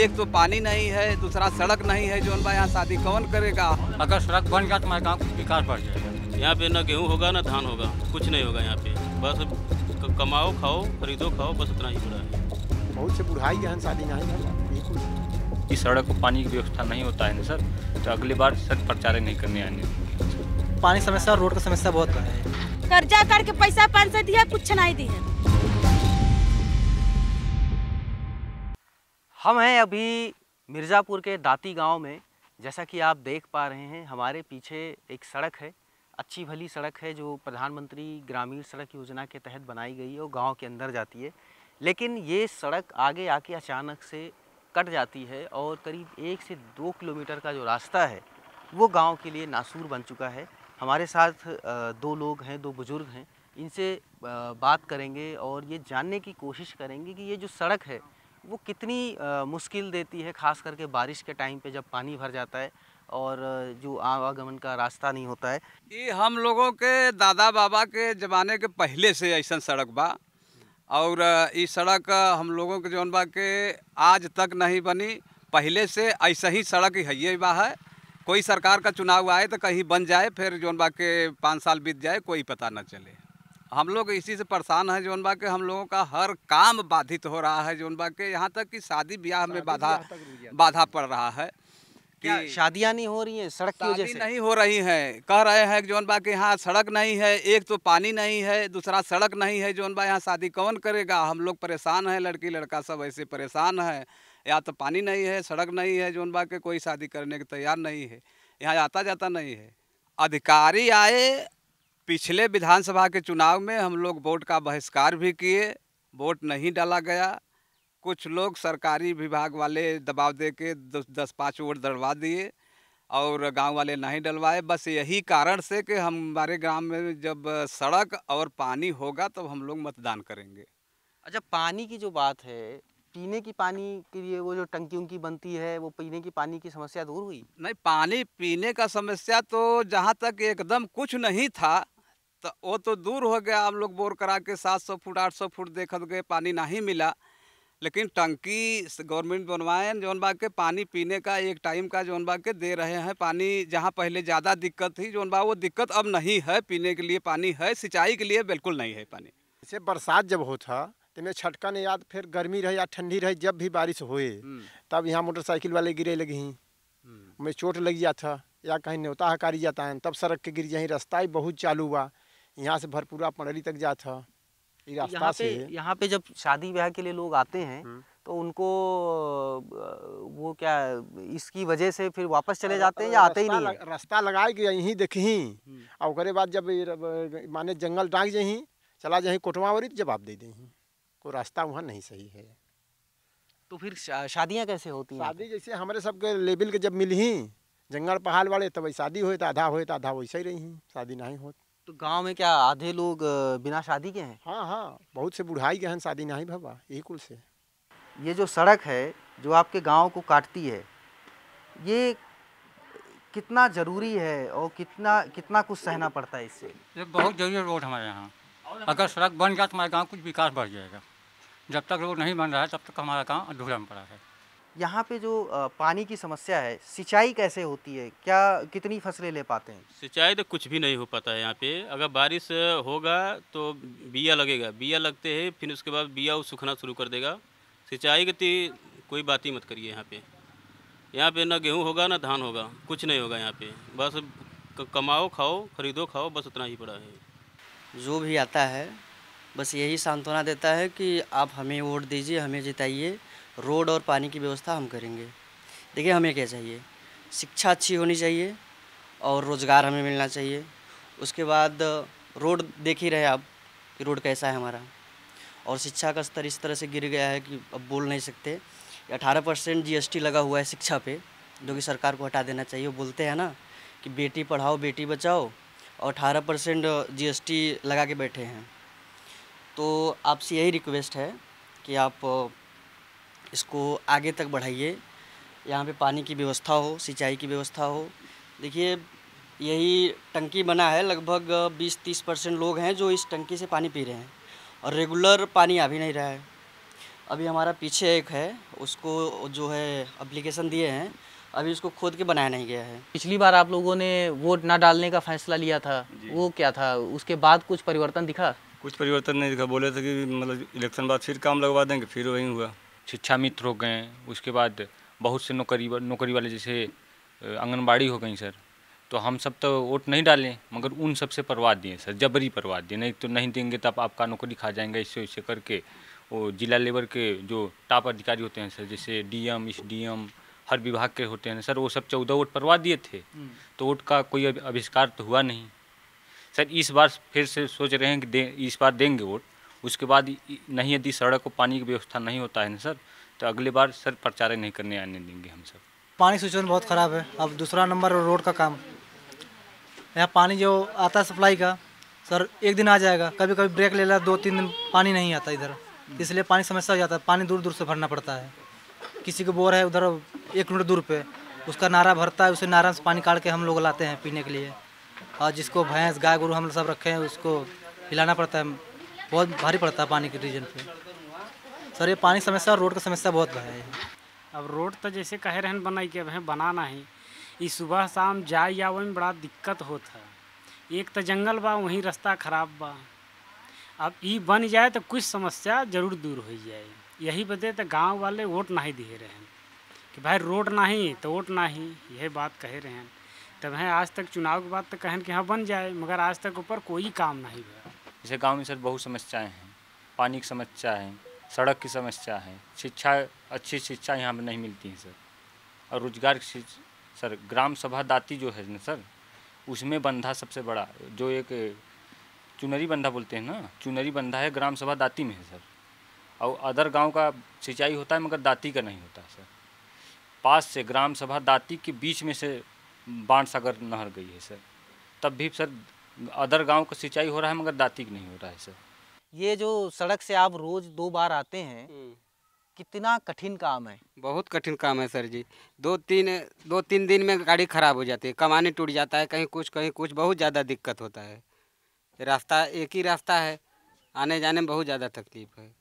एक तो पानी नहीं है दूसरा सड़क नहीं है जो बा यहाँ शादी कौन करेगा अगर सड़क बन गया तो हमारे गाँव कुछ विकास बढ़ जाएगा यहाँ पे ना गेहूँ होगा ना धान होगा कुछ नहीं होगा यहाँ पे बस कमाओ खाओ खरीदो खाओ बस इतना ही बुरा है बहुत से बुढ़ाई यहाँ शादी नहीं इस सड़क को पानी की व्यवस्था नहीं होता है ना सर तो अगली बार सर प्रचार नहीं करने आने पानी समस्या रोड का समस्या बहुत है कर्जा करके पैसा पाँच सौ दिया कुछ नहीं दिया हम हैं अभी मिर्ज़ापुर के दाती गांव में जैसा कि आप देख पा रहे हैं हमारे पीछे एक सड़क है अच्छी भली सड़क है जो प्रधानमंत्री ग्रामीण सड़क योजना के तहत बनाई गई है और गांव के अंदर जाती है लेकिन ये सड़क आगे आके अचानक से कट जाती है और करीब एक से दो किलोमीटर का जो रास्ता है वो गाँव के लिए नासूर बन चुका है हमारे साथ दो लोग हैं दो बुज़ुर्ग हैं इनसे बात करेंगे और ये जानने की कोशिश करेंगे कि ये जो सड़क है वो कितनी मुश्किल देती है ख़ास करके बारिश के टाइम पे जब पानी भर जाता है और जो आवागमन का रास्ता नहीं होता है ये हम लोगों के दादा बाबा के ज़माने के पहले से ऐसा सड़क बा और ये सड़क हम लोगों के जौन बा के आज तक नहीं बनी पहले से ऐसा ही सड़क है ये बा है कोई सरकार का चुनाव आए तो कहीं बन जाए फिर जौन बा के पाँच साल बीत जाए कोई पता न चले हम लोग इसी से परेशान हैं जौन बा के हम लोगों का हर काम बाधित हो रहा है जौन बा के यहाँ तक कि शादी ब्याह में बाधा बाधा पड़ रहा है कि शादियाँ नहीं हो रही हैं सड़क की वजह से नहीं हो रही हैं कह रहे हैं जौन बा के यहाँ सड़क नहीं है एक तो पानी नहीं है दूसरा सड़क नहीं है जौन बा यहाँ शादी कौन करेगा हम लोग परेशान हैं लड़की लड़का सब ऐसे परेशान है या तो पानी नहीं है सड़क नहीं है जौन बा के कोई शादी करने के तैयार नहीं है यहाँ आता जाता नहीं है अधिकारी आए पिछले विधानसभा के चुनाव में हम लोग वोट का बहिष्कार भी किए वोट नहीं डाला गया कुछ लोग सरकारी विभाग वाले दबाव दे के दस पाँच वोट डलवा दिए और गांव वाले नहीं डलवाए बस यही कारण से कि हमारे ग्राम में जब सड़क और पानी होगा तब तो हम लोग मतदान करेंगे अच्छा पानी की जो बात है पीने की पानी के लिए वो जो टंकी उनकी बनती है वो पीने की पानी की समस्या दूर हुई नहीं पानी पीने का समस्या तो जहाँ तक एकदम कुछ नहीं था तो वो तो दूर हो गया हम लोग बोर करा के सात सौ फुट आठ सौ फुट देखत गए पानी नहीं मिला लेकिन टंकी गवर्नमेंट बनवाए जौन बा के पानी पीने का एक टाइम का जौन बाग के दे रहे हैं पानी जहाँ पहले ज़्यादा दिक्कत थी जौन बा वो दिक्कत अब नहीं है पीने के लिए पानी है सिंचाई के लिए बिल्कुल नहीं है पानी जैसे बरसात जब होता तो मैं छटका नहीं याद फिर गर्मी रहे या ठंडी रहे जब भी बारिश हुए हम्म। तब यहाँ मोटरसाइकिल वाले गिरे लगी हम्म। मैं चोट लग गया था या कहीं न्योता हकारी जाता है तब सड़क के गिर जाए रास्ता ही बहुत चालू हुआ यहाँ से भरपूरा पंडली तक जाता था तो यहाँ पे यहाँ पे जब शादी ब्याह के लिए लोग आते हैं हम्म। तो उनको वो क्या इसकी वजह से फिर वापस चले जाते हैं या आते ही नहीं रास्ता लगाए कि यहीं देखी हम्म। और बाद जब माने जंगल डाक जही चला जाए कोटवावरी तो जवाब दे दही को तो रास्ता वहाँ नहीं सही है तो फिर शादियाँ कैसे होती हैं शादी जैसे हमारे सबके लेवल के जब मिली जंगल पहाड़ वाले तब शादी होए तो आधा होए तो आधा वैसे ही रही शादी नहीं होती तो गांव में क्या आधे लोग बिना शादी के हैं हाँ हाँ बहुत से बुढ़ाई के हैं शादी नहीं भाबा यही कुल से ये जो सड़क है जो आपके गांव को काटती है ये कितना ज़रूरी है और कितना कितना कुछ सहना पड़ता है इससे ये बहुत ज़रूरी रोड हमारे यहाँ अगर सड़क बन गया तो हमारे गाँव कुछ विकास बढ़ जाएगा जब तक रोड नहीं बन रहा है तब तक हमारा गाँव अधूरा में पड़ा है यहाँ पे जो पानी की समस्या है सिंचाई कैसे होती है क्या कितनी फसलें ले पाते हैं सिंचाई तो कुछ भी नहीं हो पाता है यहाँ पे अगर बारिश होगा तो बिया लगेगा बिया लगते हैं फिर उसके बाद बिया वो सूखना शुरू कर देगा सिंचाई की कोई बात ही मत करिए यहाँ पे यहाँ पे ना गेहूँ होगा ना धान होगा कुछ नहीं होगा यहाँ पे बस कमाओ खाओ खरीदो खाओ बस उतना ही पड़ा है जो भी आता है बस यही सांत्वना देता है कि आप हमें वोट दीजिए हमें जिताइए रोड और पानी की व्यवस्था हम करेंगे देखिए हमें क्या चाहिए शिक्षा अच्छी होनी चाहिए और रोज़गार हमें मिलना चाहिए उसके बाद रोड देख ही रहे आप कि रोड कैसा है हमारा और शिक्षा का स्तर इस तरह से गिर गया है कि अब बोल नहीं सकते अठारह परसेंट जी लगा हुआ है शिक्षा पे जो कि सरकार को हटा देना चाहिए वो बोलते हैं ना कि बेटी पढ़ाओ बेटी बचाओ और अठारह परसेंट जी लगा के बैठे हैं तो आपसे यही रिक्वेस्ट है कि आप इसको आगे तक बढ़ाइए यहाँ पे पानी की व्यवस्था हो सिंचाई की व्यवस्था हो देखिए यही टंकी बना है लगभग 20-30 परसेंट लोग हैं जो इस टंकी से पानी पी रहे हैं और रेगुलर पानी आ भी नहीं रहा है अभी हमारा पीछे एक है उसको जो है अप्लीकेशन दिए हैं अभी उसको खोद के बनाया नहीं गया है पिछली बार आप लोगों ने वोट ना डालने का फैसला लिया था वो क्या था उसके बाद कुछ परिवर्तन दिखा कुछ परिवर्तन नहीं दिखा बोले थे कि मतलब इलेक्शन बाद फिर काम लगवा देंगे फिर वही हुआ शिक्षा मित्र हो गए उसके बाद बहुत से नौकरी नौकरी वाले जैसे आंगनबाड़ी हो गई सर तो हम सब तो वोट नहीं डालें मगर उन सब से परवा दिए सर जबरी परवा दिए नहीं तो नहीं देंगे तब आपका नौकरी खा जाएंगे इससे इससे करके वो जिला लेवल के जो टॉप अधिकारी होते हैं सर जैसे डीएम इस डीएम हर विभाग के होते हैं सर वो सब चौदह वोट परवा दिए थे हम्म। तो वोट का कोई आविष्कार तो हुआ नहीं सर इस बार फिर से सोच रहे हैं कि इस बार देंगे वोट उसके बाद नहीं यदि सड़क को पानी की व्यवस्था नहीं होता है ना सर तो अगली बार सर प्रचार नहीं करने आने देंगे हम सब पानी सिचुएशन बहुत ख़राब है अब दूसरा नंबर रोड का काम यहाँ पानी जो आता है सप्लाई का सर एक दिन आ जाएगा कभी कभी ब्रेक ले ला दो तीन दिन पानी नहीं आता इधर इसलिए पानी समस्या हो जाता है पानी दूर दूर से भरना पड़ता है किसी को बोर है उधर एक किलोमीटर दूर पे उसका नारा भरता है उसे नारा से पानी काट के हम लोग लाते हैं पीने के लिए और जिसको भैंस गाय गोरू हम सब रखे हैं उसको पिलाना पड़ता है बहुत भारी पड़ता है पानी के रीजन पे सर ये पानी समस्या और रोड का समस्या बहुत है अब रोड तो जैसे कहे रहन बनाई के अब बनाना ही ये सुबह शाम जाए आवे में बड़ा दिक्कत होता है एक तो जंगल बा वहीं रास्ता खराब बा अब ये बन जाए तो कुछ समस्या जरूर दूर हो जाए यही बदे तो गाँव वाले वोट नहीं दे रहे हैं कि भाई रोड नहीं तो वोट नहीं यही बात कहे रहे हैं तब हैं आज तक चुनाव के बाद तो कहें कि हाँ बन जाए मगर आज तक ऊपर कोई काम नहीं हुआ जैसे गांव में सर बहुत समस्याएं हैं पानी की समस्या है सड़क की समस्या है शिक्षा अच्छी शिक्षा यहाँ पर नहीं मिलती है सर और रोजगार सर ग्राम सभा दाती जो है ना सर उसमें बंधा सबसे बड़ा जो एक चुनरी बंधा बोलते हैं ना चुनरी बंधा है ग्राम सभा दाती में है सर और अदर गांव का सिंचाई होता है मगर दाती का नहीं होता है सर पास से ग्राम सभा दाती के बीच में से बाण सागर नहर गई है सर तब भी सर अदर गांव का सिंचाई हो रहा है मगर दाती नहीं हो रहा है सर ये जो सड़क से आप रोज दो बार आते हैं हम्म। कितना कठिन काम है बहुत कठिन काम है सर जी दो तीन दो तीन दिन में गाड़ी खराब हो जाती है कमाने टूट जाता है कहीं कुछ कहीं कुछ बहुत ज़्यादा दिक्कत होता है रास्ता एक ही रास्ता है आने जाने में बहुत ज़्यादा तकलीफ है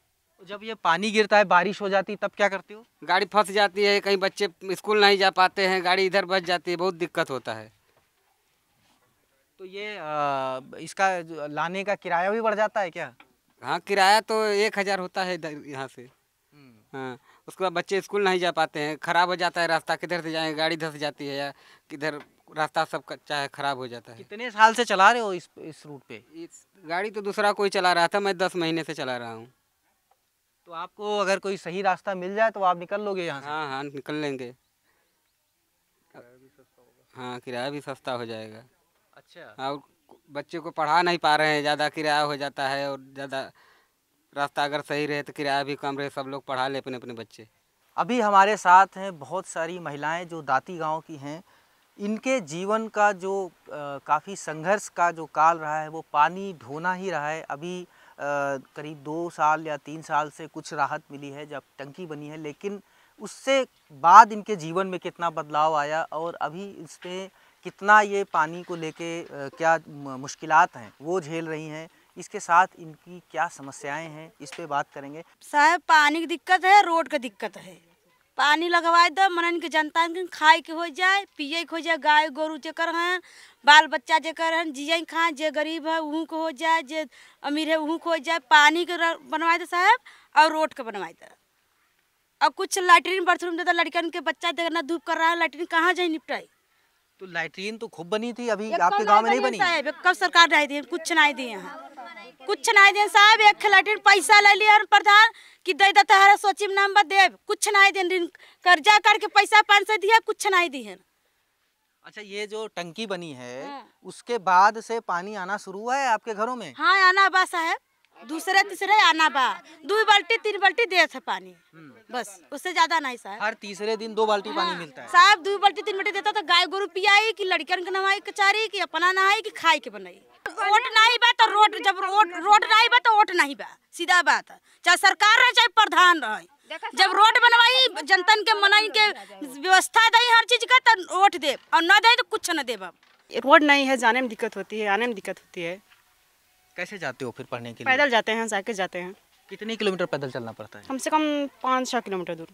जब ये पानी गिरता है बारिश हो जाती है तब क्या करते हो गाड़ी फंस जाती है कहीं बच्चे स्कूल नहीं जा पाते हैं गाड़ी इधर बच जाती है बहुत दिक्कत होता है तो ये आ, इसका लाने का किराया भी बढ़ जाता है क्या हाँ किराया तो एक हज़ार होता है यहाँ से हम्म। हाँ उसके बाद बच्चे स्कूल नहीं जा पाते हैं ख़राब हो जाता है रास्ता किधर से जाएंगे गाड़ी धस जाती है या किधर रास्ता सब कच्चा है ख़राब हो जाता है कितने साल से चला रहे हो इस इस रूट पे इस गाड़ी तो दूसरा कोई चला रहा था मैं दस महीने से चला रहा हूँ तो आपको अगर कोई सही रास्ता मिल जाए तो आप निकल लोगे यहाँ हाँ हाँ निकल लेंगे हाँ किराया भी सस्ता हो जाएगा अच्छा और बच्चे को पढ़ा नहीं पा रहे हैं ज़्यादा किराया हो जाता है और ज़्यादा रास्ता अगर सही रहे तो किराया भी कम रहे सब लोग पढ़ा ले अपने अपने बच्चे अभी हमारे साथ हैं बहुत सारी महिलाएं जो दाती गांव की हैं इनके जीवन का जो काफ़ी संघर्ष का जो काल रहा है वो पानी ढोना ही रहा है अभी करीब दो साल या तीन साल से कुछ राहत मिली है जब टंकी बनी है लेकिन उससे बाद इनके जीवन में कितना बदलाव आया और अभी इसमें कितना ये पानी को लेके क्या मुश्किलात हैं वो झेल रही हैं इसके साथ इनकी क्या समस्याएं हैं इस पे बात करेंगे साहब पानी की दिक्कत है रोड का दिक्कत है पानी लगवाए दो तो मनन के जनता खाए के हो जाए पिए के हो जाए गाय गोरू जेकर हैं बाल बच्चा जेकर हैं जिये खाए जे गरीब है वहू के हो जाए जे अमीर है वहू के हो जाए पानी के बनवाए दे तो साहब और रोड के बनवाए दे तो। और कुछ लैटरिन बाथरूम देता लड़कन के बच्चा देखना धूप कर रहा है लेटरिन कहाँ जाए निपटाई तो लैट्रीन तो खूब बनी थी अभी आपके गांव में नहीं बनी कब सरकार नहीं दी कुछ नहीं दी यहाँ कुछ नहीं दिए साहब एक लैट्रीन पैसा ले लिया प्रधान कि दे देता है सचिव में नंबर देव कुछ नहीं दे कर्जा करके पैसा पाँच सौ दिया कुछ नहीं दिए अच्छा ये जो टंकी बनी है हाँ। उसके बाद से पानी आना शुरू हुआ है आपके घरों में हाँ आना बस है दूसरे तीसरे आना बा दो बाल्टी तीन बाल्टी दे थे पानी हम्म। बस उससे ज्यादा नहीं साहब हर तीसरे दिन दो बाल्टी पानी हाँ। मिलता है साहब दो बाल्टी तीन बाल्टी देता तो गाय गोरु पियाई की लड़कियन के नहाई कचारी की अपना नहाई की खाई के बनाई वोट नहीं बा तो रोड जब रोड रोड नहीं बा तो वोट नहीं बा सीधा बात चाहे सरकार रहे चाहे प्रधान रहे जब रोड बनवाई जनता के मनाई के व्यवस्था दी हर चीज का तो वोट दे और न दे तो कुछ न दे रोड नहीं है जाने में दिक्कत होती है आने में दिक्कत होती है कैसे जाते हो फिर पढ़ने के लिए पैदल जाते हैं साइकिल जाते हैं कितने किलोमीटर पैदल चलना पड़ता है कम से कम पाँच छः किलोमीटर दूर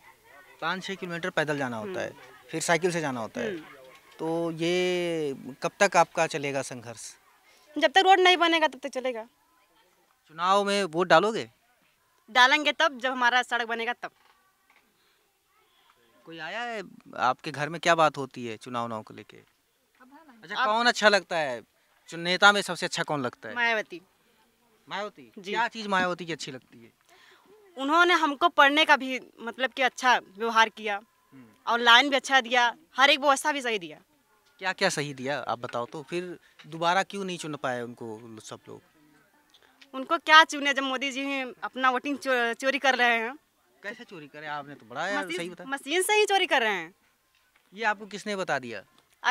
पाँच छः किलोमीटर पैदल जाना होता है हम्म। फिर साइकिल से जाना होता है हम्म। तो ये कब तक आपका चलेगा संघर्ष जब तक रोड नहीं बनेगा तब तक चलेगा चुनाव में वोट डालोगे डालेंगे तब जब हमारा सड़क बनेगा तब कोई आया है आपके घर में क्या बात होती है चुनाव नाव को लेके अच्छा कौन अच्छा लगता है जो नेता में सबसे अच्छा कौन लगता है मायावती मायावती क्या चीज़ मायावती की अच्छी लगती है उन्होंने हमको पढ़ने का भी मतलब कि अच्छा व्यवहार किया हम्म। और लाइन भी अच्छा दिया हर एक व्यवस्था भी सही दिया क्या क्या सही दिया आप बताओ तो फिर दोबारा क्यों नहीं चुन पाए उनको सब लोग उनको क्या चुने जब मोदी जी अपना वोटिंग चो, चोरी कर रहे हैं कैसे चोरी करे आपने तो बड़ा यार सही बताया मशीन से ही चोरी कर रहे हैं ये आपको किसने बता दिया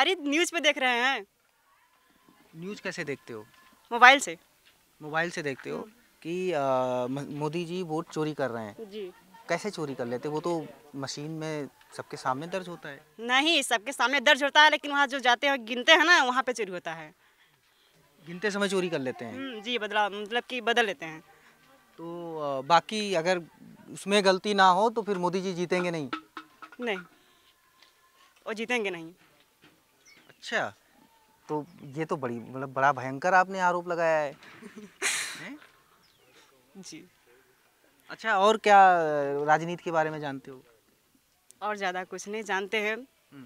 अरे न्यूज पे देख रहे हैं न्यूज़ कैसे देखते हो मोबाइल से मोबाइल से देखते हो हम्म। कि मोदी जी वोट चोरी कर रहे हैं जी कैसे चोरी कर लेते वो तो मशीन में सबके सामने दर्ज होता है नहीं सबके सामने दर्ज होता है लेकिन वहाँ जो जाते हैं गिनते हैं ना वहाँ पे चोरी होता है गिनते समय चोरी कर लेते हैं हम्म, जी बदला मतलब कि बदल लेते हैं तो बाकी अगर उसमें गलती ना हो तो फिर मोदी जी जीतेंगे नहीं नहीं वो जीतेंगे नहीं अच्छा तो ये तो बड़ी मतलब बड़ा भयंकर आपने आरोप लगाया है जी अच्छा और क्या राजनीति के बारे में जानते हो और ज़्यादा कुछ नहीं जानते हैं हम्म।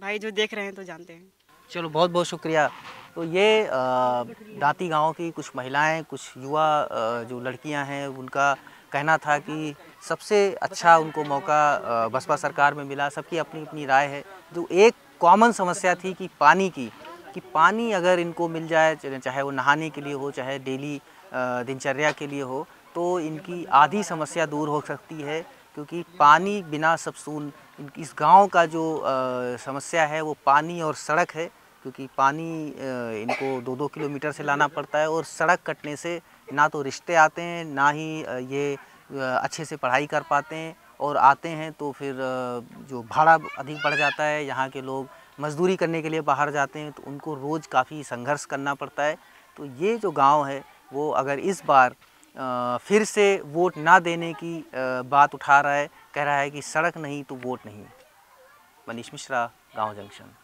भाई जो देख रहे हैं तो जानते हैं चलो बहुत बहुत शुक्रिया तो ये दाती गांव की कुछ महिलाएं कुछ युवा जो लड़कियां हैं उनका कहना था कि सबसे अच्छा उनको मौका बसपा सरकार में मिला सबकी अपनी अपनी राय है जो एक कॉमन समस्या थी कि पानी की कि पानी अगर इनको मिल जाए चाहे वो नहाने के लिए हो चाहे डेली दिनचर्या के लिए हो तो इनकी आधी समस्या दूर हो सकती है क्योंकि पानी बिना सबसून इस गांव का जो आ, समस्या है वो पानी और सड़क है क्योंकि पानी इनको दो दो किलोमीटर से लाना पड़ता है और सड़क कटने से ना तो रिश्ते आते हैं ना ही ये अच्छे से पढ़ाई कर पाते हैं और आते हैं तो फिर जो भाड़ा अधिक बढ़ जाता है यहाँ के लोग मजदूरी करने के लिए बाहर जाते हैं तो उनको रोज़ काफ़ी संघर्ष करना पड़ता है तो ये जो गांव है वो अगर इस बार फिर से वोट ना देने की बात उठा रहा है कह रहा है कि सड़क नहीं तो वोट नहीं मनीष मिश्रा गांव जंक्शन